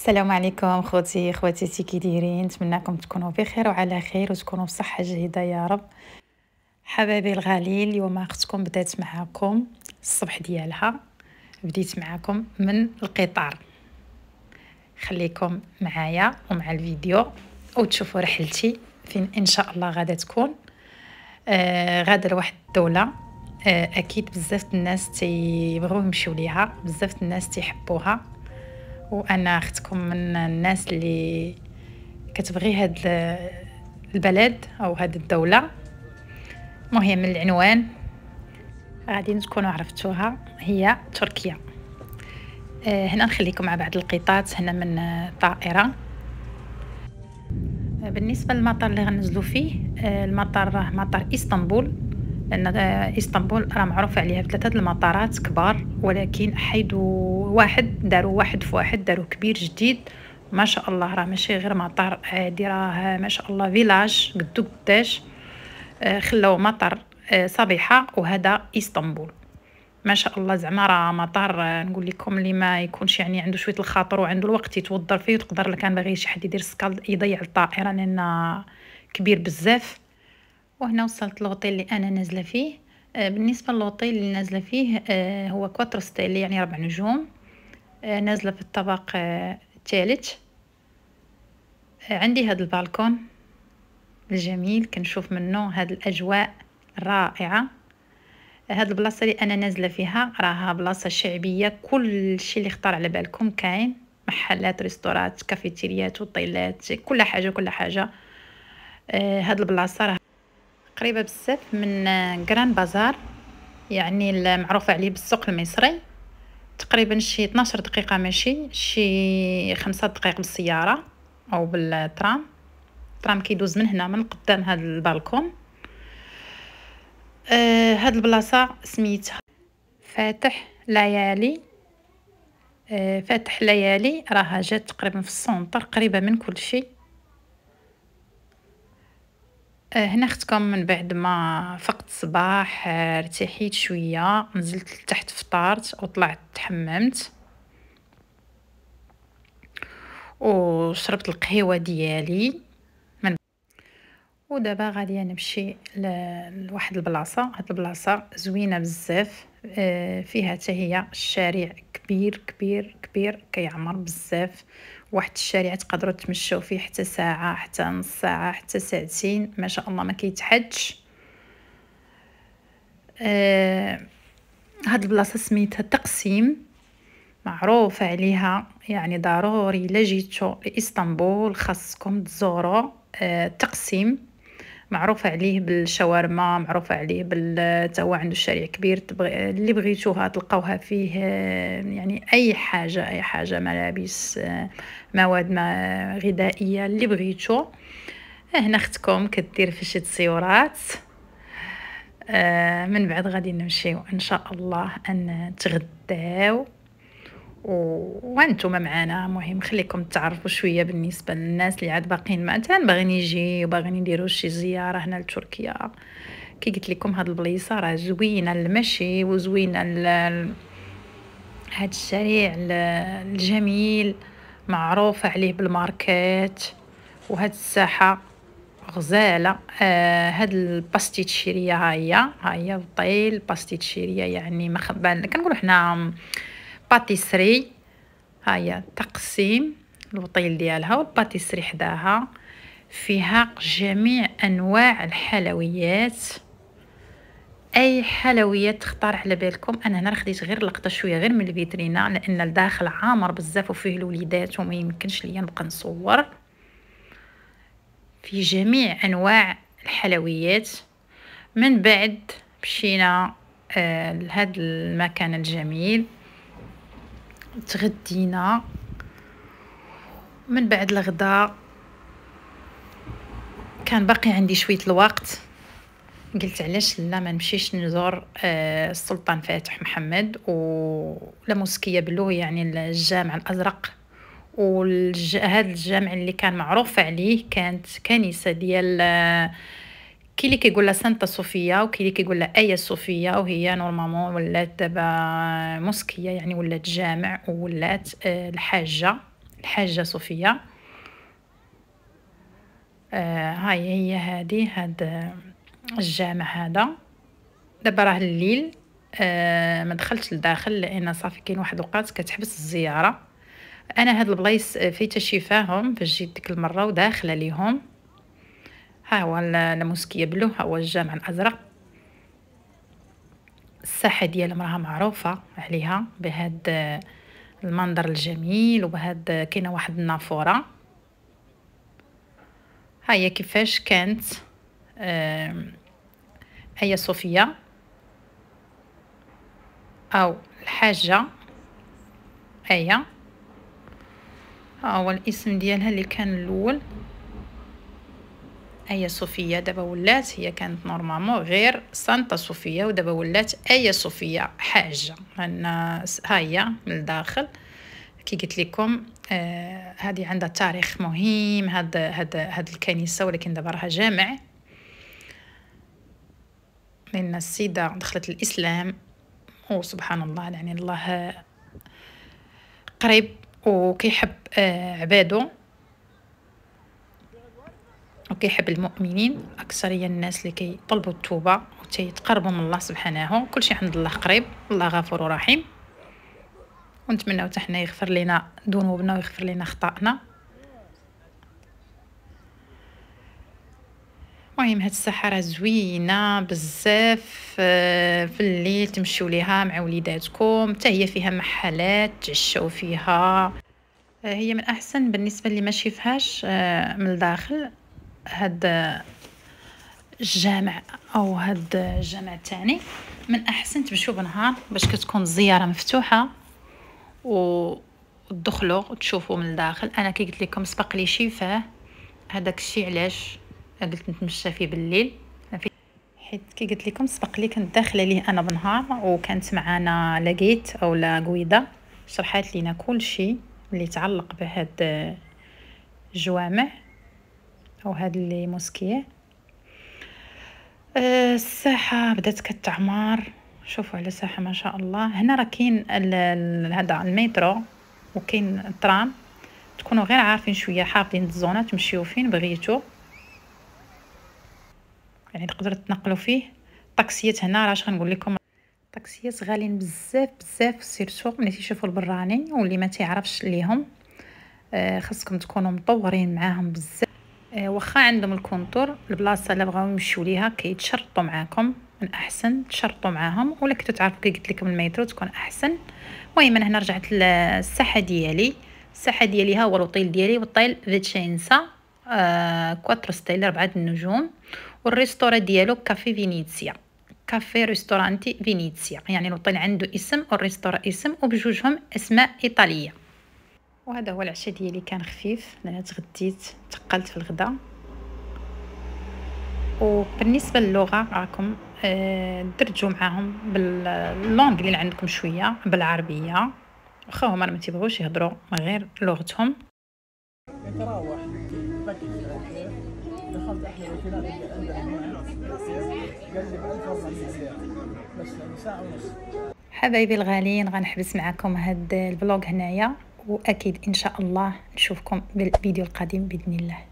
السلام عليكم خوتي خواتاتي كي دايرين نتمنىكم تكونوا بخير وعلى خير وتكونوا بصحه جيده يا رب حبايبي الغالي اليوم اختكم بدات معاكم الصبح ديالها بديت معاكم من القطار خليكم معايا ومع الفيديو وتشوفوا رحلتي فين ان شاء الله غادا تكون آه غادا لواحد الدوله آه اكيد بزاف الناس تيبغيو يمشيو ليها بزاف الناس تيحبوها وانا اختكم من الناس اللي كتبغي هاد البلد او هاد الدوله مهم العنوان غادي تكونوا عرفتوها هي تركيا آه، هنا نخليكم مع بعض القطات هنا من الطائره آه، بالنسبه للمطار اللي غنزلو فيه آه، المطار راه مطار اسطنبول لأن إسطنبول راه معروف عليها بثلاثة المطارات كبار ولكن حيدو واحد داروا واحد في واحد داروا كبير جديد ما شاء الله راه ماشي غير مطار عادي راه ما شاء الله فيلاج قدو قداش آه، خلاو مطار آه، صبيحة وهذا إسطنبول ما شاء الله زعما راه مطار آه، نقول لكم اللي ما يكونش يعني عنده شويه الخاطر وعنده الوقت يتوضر فيه وتقدر لك كان باغي شي حد يدير سكال يضيع الطائره لان كبير بزاف وهنا وصلت للغطي اللي انا نازله فيه آه، بالنسبه للغطي اللي نازله فيه آه، هو كواترو ستيل يعني ربع نجوم آه، نازله في الطبق الثالث عندي هذا البالكون الجميل كنشوف منه هاد الاجواء الرائعه هاد البلاصه اللي انا نازله فيها راها بلاصه شعبيه كل شيء اللي خطر على بالكم كاين محلات ريستورات كافيتيريات وطيلات كل حاجه كل حاجه هاد البلاصه راها قريبه بزاف من كران بازار يعني المعروفه عليه بالسوق المصري تقريبا شي 12 دقيقه ماشي شي 5 دقائق بالسياره او بالترام الترام كيدوز من هنا من قدام هذا البالكون آه هاد البلاصه سميتها فاتح ليالي آه فاتح ليالي راها جات تقريبا في السونطر قريبه من كل شيء آه، هنا اختكم من بعد ما فقت الصباح آه، ارتحيت شويه نزلت لتحت فطارت وطلعت تحممت وشربت القهوه ديالي من ودابا غادي نمشي لواحد البلاصه هاد البلاصه زوينه بزاف آه، فيها حتى هي شارع كبير كبير كبير كيعمر بزاف واحد الشارع تقدروا تمشوا فيه حتى ساعه حتى نص ساعه حتى ساعتين ما شاء الله ما كيتحدش آه، هاد البلاصه سميتها تقسيم معروف عليها يعني ضروري الا جيتو لاسطنبول خاصكم تزوروا آه تقسيم معروفة عليه بالشاورما معروفة عليه بال هو عنده شارع كبير تبغي اللي بغيتوها تلقاوها فيه آه، يعني أي حاجة أي حاجة ملابس آه، مواد ما غذائية اللي بغيتو هنا اختكم كدير في شي تصيورات آه، من بعد غادي نمشيو ان شاء الله ان تغداو وانتم معنا مهم خليكم تعرفوا شويه بالنسبه للناس اللي عاد باقيين مثلا باغين يجي وباغين يديروا شي زياره هنا لتركيا كي قلت لكم هاد البليصه راه زوينه للمشي وزوينه ل... هاد الشارع الجميل معروفه عليه بالماركات وهاد الساحه غزاله آه هاد الباستيتشيريا ها هي ها هي الطيل باستيتشيريا يعني ما كنقولو كنقولوا حنا باتيسري هاهي تقسيم الوطيل ديالها والباتيسري حداها فيها جميع انواع الحلويات اي حلويات تختار على بالكم انا هنا خديت غير لقطه شويه غير من الفيترينا لان الداخل عامر بزاف وفيه الوليدات وما يمكنش ليا نبقى نصور في جميع انواع الحلويات من بعد مشينا آه لهذا المكان الجميل تغدينا من بعد الغداء كان باقي عندي شويه الوقت قلت علاش لا ما نمشيش نزور آه، السلطان فاتح محمد ولا موسكيه بلو يعني الجامع الازرق وهذا الجامع اللي كان معروف عليه كانت كنيسه ديال آه كي اللي كيقول سانتا صوفيا وكي اللي كيقول ايا صوفيا وهي نورمالمون ولات دابا مسكيه يعني ولات جامع ولات الحاجه الحاجه صوفيا آه هاي هي هادي هاد الجامع هذا دابا راه الليل آه ما دخلتش لداخل لان صافي كاين واحد الوقت كتحبس الزياره انا هاد البلايص فيتا شفاهم فاهم جيت ديك المره وداخله ليهم ها هو الموسكيه بلو ها هو الجامع الازرق الساحه ديالهم راها معروفه عليها بهاد آه، المنظر الجميل وبهذا آه، كاينه واحد النافوره ها هي كيفاش كانت هيا آه، آية صوفيا او الحاجه هيا آية. ها هو الاسم ديالها اللي كان الاول ايا صوفيا دابا ولات هي كانت نورمالمون غير سانتا صوفيا ودابا ولات ايا صوفيا حاجه انا ها هي من الداخل كي قلت لكم آه هذه عندها تاريخ مهم هاد هاد هاد الكنيسه ولكن دابا راها جامع لان السيده دخلت الاسلام وسبحان الله يعني الله قريب وكيحب آه عباده وكيحب المؤمنين اكثريه الناس اللي كيطلبوا التوبه وتيتقربوا من الله سبحانه كلشي عند الله قريب الله غفور ورحيم ونتمنى حتى حنا يغفر لنا ذنوبنا ويغفر لنا اخطائنا المهم هاد الساحه راه زوينه بزاف آه، في الليل تمشيو ليها مع وليداتكم حتى هي فيها محلات تعشاو فيها آه، هي من احسن بالنسبه اللي ما شفهاش آه، من الداخل هاد الجامع او هاد الجامع الثاني من احسن تمشيو بنهار باش كتكون الزياره مفتوحه و تدخلوا وتشوفوا من الداخل انا كي قلت لكم سبق لي شي فاه هذاك الشيء علاش قلت نتمشى فيه بالليل حيت كي قلت لكم سبق لي كنت داخله ليه انا بنهار وكانت معانا لقيت اولا قويده شرحات لينا كل شيء اللي تعلق بهاد الجوامع او هاد لي موسكيه أه الساحه بدات كتعمر شوفوا على الساحه ما شاء الله هنا راه كاين هذا المترو وكاين الترام تكونوا غير عارفين شويه حافظين الزونه تمشيو فين بغيتو يعني تقدروا تنقلوا فيه الطاكسيات هنا راه غنقول لكم الطاكسيات غاليين بزاف بزاف سيرتو ملي تيشوفوا البراني واللي ما تيعرفش ليهم آه، خاصكم تكونوا مطورين معاهم بزاف إيه، واخا عندهم الكونتور البلاصه اللي بغاو يمشيو ليها كيتشرطوا معاكم من احسن تشرطوا معاهم ولا كنتو تعرفوا كي قلت لكم الميترو تكون احسن المهم انا هنا رجعت للساحه ديالي الساحه ديالي ها هو الوطيل ديالي والطيل فيتشينسا آه، كواترو ستيل اربعه النجوم والريستورا ديالو كافي فينيتسيا كافي ريستورانتي فينيتسيا يعني الوطيل عنده اسم والريستورا اسم وبجوجهم اسماء ايطاليه وهذا هو العشاء ديالي كان خفيف لان تغديت تقلت في الغداء وبالنسبه للغه راكم آه، درجوا معاهم باللونغ اللي عندكم شويه بالعربيه واخا هما ما تيبغوش يهضروا غير لغتهم حبايبي الغاليين غنحبس معكم هاد البلوغ هنايا واكيد ان شاء الله نشوفكم بالفيديو القادم باذن الله